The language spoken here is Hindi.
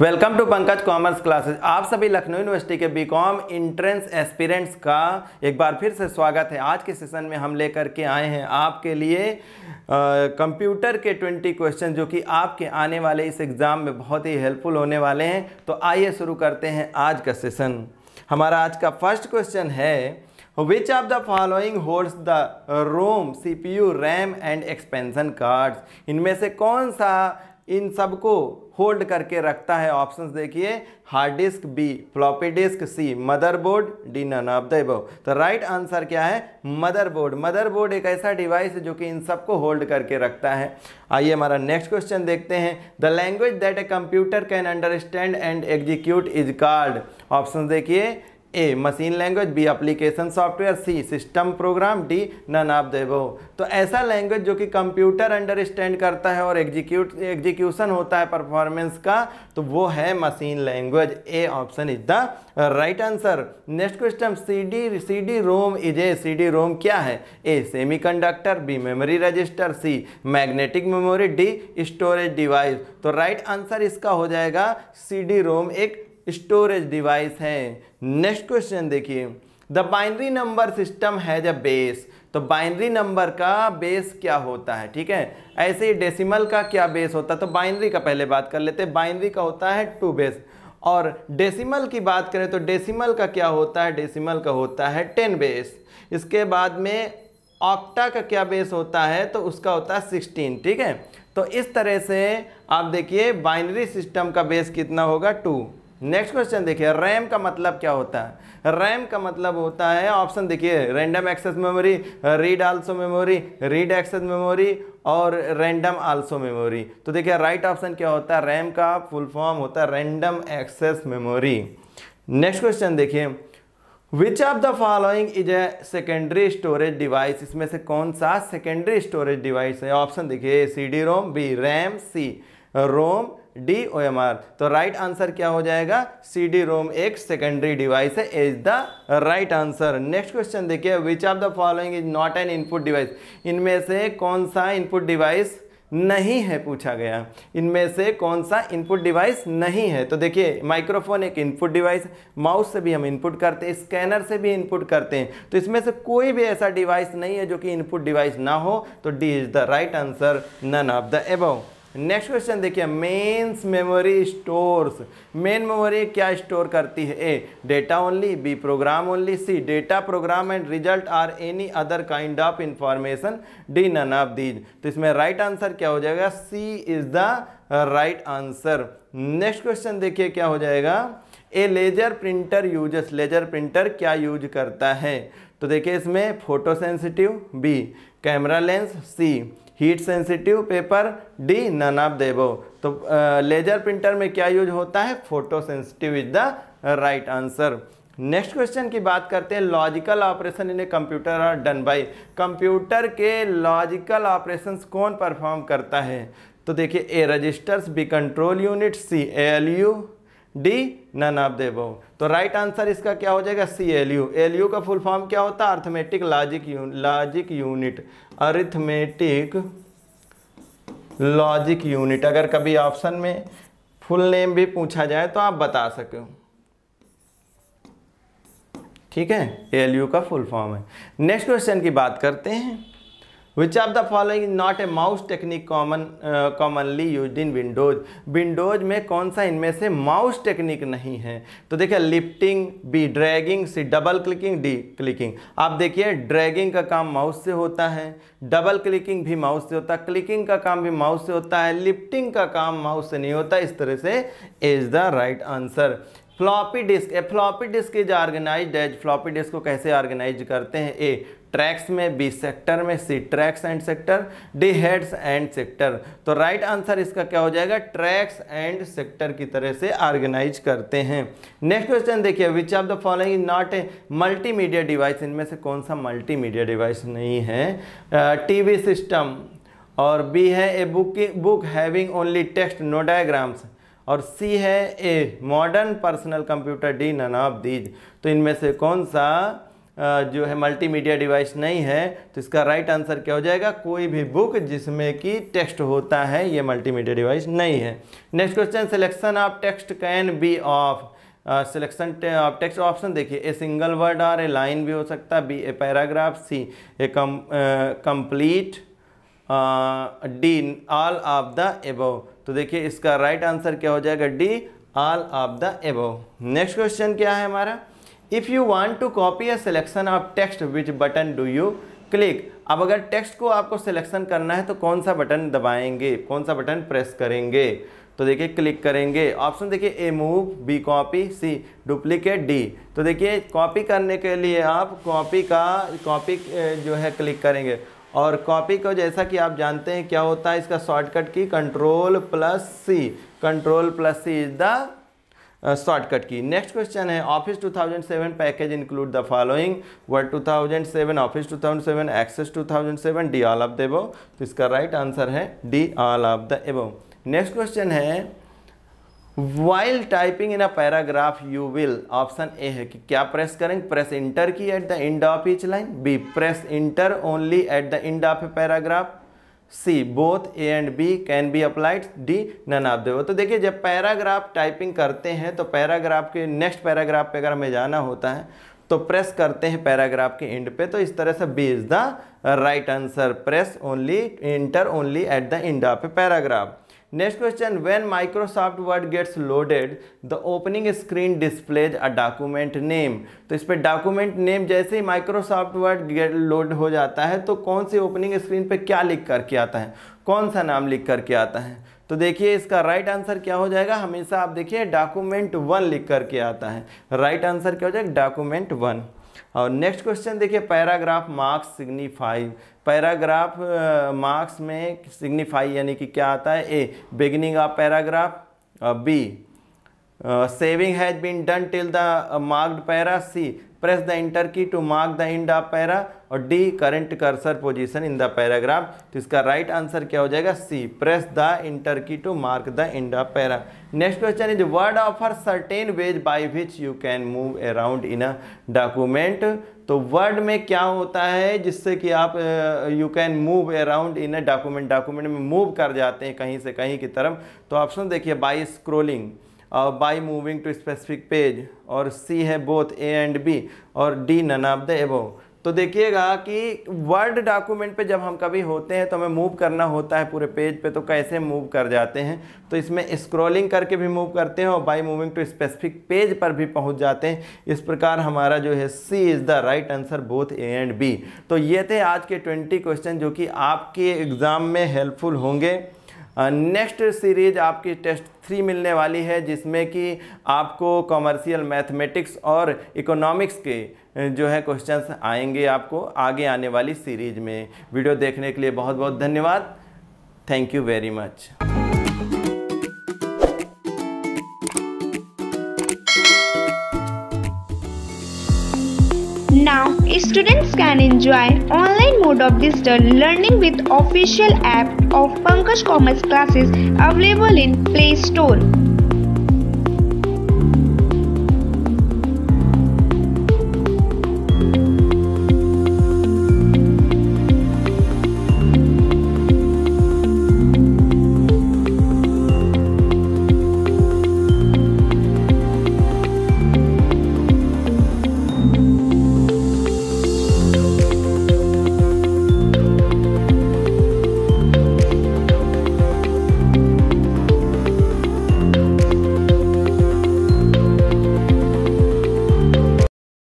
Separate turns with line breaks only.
Welcome to Pankaj commerce classes आप सभी लखनऊ यूनिवर्सिटी के बीकॉम इंट्रेंस एस्पिरेंट्स का एक बार फिर से स्वागत है आज के सेशन में हम लेकर के आए हैं आपके लिए कंप्यूटर के 20 क्वेश्चन जो कि आपके आने वाले इस एग्ज़ाम में बहुत ही हेल्पफुल होने वाले हैं तो आइए शुरू करते हैं आज का सेशन हमारा आज का फर्स्ट क्वेश्चन है which of the following holds the ROM you RAM and expansion cards इनमें से कौन सा इन सबको होल्ड करके रखता है ऑप्शंस देखिए hard disk B floppy disk C motherboard D none of the above तो राइट आंसर क्या है मदरबोर्ड मदरबोर्ड एक ऐसा डिवाइस है जो कि इन सबको होल्ड करके रखता है आइए हमारा नेक्स्ट क्वेश्चन देखते हैं the language that a computer can understand and execute is card option देखिए A machine language B application software C system program D none of the above तो ऐसा लैंग्वेज जो कि कंप्यूटर अंडरस्टैंड करता है और एग्जीक्यूट एग्जीक्यूशन होता है परफॉर्मेंस का तो वो है machine language A option is the right answer next question C D C D ROM is a C D ROM क्या है A semiconductor B memory register C magnetic memory D storage device तो राइट right आंसर इसका हो जाएगा सी डी रोम एक स्टोरेज डिवाइस है नेक्स्ट क्वेश्चन देखिए the binary number system has a base तो बाइनरी नंबर का बेस क्या होता है ठीक है ऐसे ही डेसिमल का क्या बेस होता है तो बाइनरी का पहले बात कर लेते हैं बाइनरी का होता है टू बेस और डेसिमल की बात करें तो डेसिमल का क्या होता है डेसिमल का होता है टेन बेस इसके बाद में ऑक्टा का क्या बेस होता है तो उसका होता है सिक्सटीन ठीक है तो इस तरह से आप देखिए बाइनरी सिस्टम का बेस कितना होगा टू नेक्स्ट क्वेश्चन देखिए रैम का मतलब क्या होता है रैम का मतलब होता है ऑप्शन देखिए random access memory read also memory read access memory और रैंडम आल्सो मेमोरी तो देखिए राइट ऑप्शन क्या होता है रैम का फुल फॉर्म होता है random access memory next question देखिए which of the following is a secondary storage device इसमें से कौन सा सेकेंडरी स्टोरेज डिवाइस है ऑप्शन देखिए C D ROM B RAM C ROM D O M R तो राइट आंसर क्या हो जाएगा सी डी रोम एक सेकेंडरी डिवाइस है is the right answer next question देखिए which of the following is not an input device इनमें से कौन सा इनपुट डिवाइस नहीं है पूछा गया इनमें से कौन सा इनपुट डिवाइस नहीं है तो देखिए माइक्रोफोन एक इनपुट डिवाइस माउस से भी हम इनपुट करते हैं स्कैनर से भी इनपुट करते हैं तो इसमें से कोई भी ऐसा डिवाइस नहीं है जो कि इनपुट डिवाइस ना हो तो D is the right answer none of the above next question देखिए mains memory stores main memory क्या स्टोर करती है A data only B program only C data program and result or any other kind of information D none of these तो इसमें राइट right आंसर क्या हो जाएगा C is the right answer next question देखिए क्या हो जाएगा A laser printer uses laser printer क्या यूज करता है तो देखिए इसमें photo sensitive B camera lens C heat sensitive paper D none of the above तो लेजर प्रिंटर में क्या यूज होता है photo sensitive is the right answer next question की बात करते हैं logical operation in a computer are done by computer के लॉजिकल ऑपरेशन कौन परफॉर्म करता है तो देखिए A registers B control unit C L U D none of the above तो राइट right आंसर इसका क्या हो जाएगा C L U L U का फुल फॉर्म क्या होता है arithmetic logic U logic unit arithmetic logic unit अगर कभी ऑप्शन में फुल नेम भी पूछा जाए तो आप बता सको ठीक है एल यू का फुल फॉर्म है नेक्स्ट क्वेश्चन की बात करते हैं which of the following is not a mouse technique common uh, commonly used in windows windows में कौन सा इनमें से mouse technique नहीं है तो देखिए lifting b dragging c double clicking d clicking आप देखिए dragging का काम mouse से होता है double clicking भी mouse से होता है clicking का काम भी mouse से होता है lifting का काम mouse से नहीं होता इस तरह से is the right answer floppy disk A floppy disk is organise as floppy disk को कैसे ऑर्गेनाइज करते हैं ए ट्रैक्स में बी सेक्टर में C tracks and sector D heads and sector तो राइट right आंसर इसका क्या हो जाएगा ट्रैक्स एंड सेक्टर की तरह से ऑर्गेनाइज करते हैं नेक्स्ट क्वेश्चन देखिए which of the following is not a multimedia device इनमें से कौन सा मल्टीमीडिया डिवाइस नहीं है टीवी सिस्टम और बी है a book book having only text no diagrams और सी है a modern personal computer D none of these तो इनमें से कौन सा जो है मल्टीमीडिया डिवाइस नहीं है तो इसका राइट आंसर क्या हो जाएगा कोई भी बुक जिसमें कि टेक्स्ट होता है ये मल्टीमीडिया डिवाइस नहीं है next question selection of text can be of selection of text option देखिए ए सिंगल वर्ड और ए लाइन भी हो सकता है B a paragraph C a come complete D all of the above तो देखिए इसका राइट आंसर क्या हो जाएगा D all of the above next question क्या है हमारा if you want to copy a selection of text which button do you click अब अगर टेक्स्ट को आपको सिलेक्शन करना है तो कौन सा बटन दबाएंगे कौन सा बटन प्रेस करेंगे तो देखिए क्लिक करेंगे ऑप्शन देखिए A move B copy C duplicate D तो देखिए कॉपी करने के लिए आप कॉपी का कॉपी जो है क्लिक करेंगे और कॉपी को जैसा कि आप जानते हैं क्या होता है इसका shortcut key control plus C control plus C is the shortcut key next question है office 2007 package include the following word 2007 office 2007 access 2007 D all of the above तो इसका राइट right आंसर है D all of the above next question है while typing in a paragraph you will option A है कि क्या प्रेस करेंगे press enter key at the end of etch line B press enter only at the end of a paragraph C both A and B can be applied D none of the above तो देखिए जब पैराग्राफ टाइपिंग करते हैं तो पैराग्राफ के नेक्स्ट पैराग्राफ पे अगर हमें जाना होता है तो प्रेस करते हैं पैराग्राफ के एंड पे तो इस तरह से B is the right answer press only enter only at the end of a paragraph next question when Microsoft Word gets loaded the opening screen displays a document name तो इस पर डॉक्यूमेंट नेम जैसे ही माइक्रोसॉफ्ट वर्ड गेट लोड हो जाता है तो कौन सी ओपनिंग स्क्रीन पे क्या लिख करके आता है कौन सा नाम लिख करके आता है तो देखिए इसका राइट right आंसर क्या हो जाएगा हमेशा आप देखिए डॉक्यूमेंट वन लिख करके आता है राइट right आंसर क्या हो जाएगा डॉक्यूमेंट वन और नेक्स्ट क्वेश्चन देखिए paragraph marks signify paragraph marks में सिग्निफाई यानी कि क्या आता है A beginning of paragraph B saving has been done till the marked para C press the enter key to mark the end of para और D current cursor position in the paragraph तो इसका राइट right आंसर क्या हो जाएगा C press the enter key to mark the end of para next question is word offers certain ways by which you can move around in a document तो वर्ड में क्या होता है जिससे कि आप you can move around in a document document में मूव कर जाते हैं कहीं से कहीं की तरफ तो ऑप्शन देखिए by scrolling by moving to specific page और सी है बोथ ए एंड बी और D none of the above तो देखिएगा कि वर्ड डॉक्यूमेंट पे जब हम कभी होते हैं तो हमें मूव करना होता है पूरे पेज पे तो कैसे मूव कर जाते हैं तो इसमें स्क्रॉलिंग करके भी मूव करते हैं और by moving to specific page पर भी पहुंच जाते हैं इस प्रकार हमारा जो है C is the right answer both A and B तो ये थे आज के ट्वेंटी क्वेश्चन जो कि आपके एग्ज़ाम में हेल्पफुल होंगे नेक्स्ट सीरीज आपकी टेस्ट थ्री मिलने वाली है जिसमें कि आपको कॉमर्शियल मैथमेटिक्स और इकोनॉमिक्स के जो है क्वेश्चंस आएंगे आपको आगे आने वाली सीरीज में वीडियो देखने के लिए बहुत बहुत धन्यवाद thank you very much Now, students can enjoy online mode of digital learning with official app of Pankaj Commerce classes available in Play Store.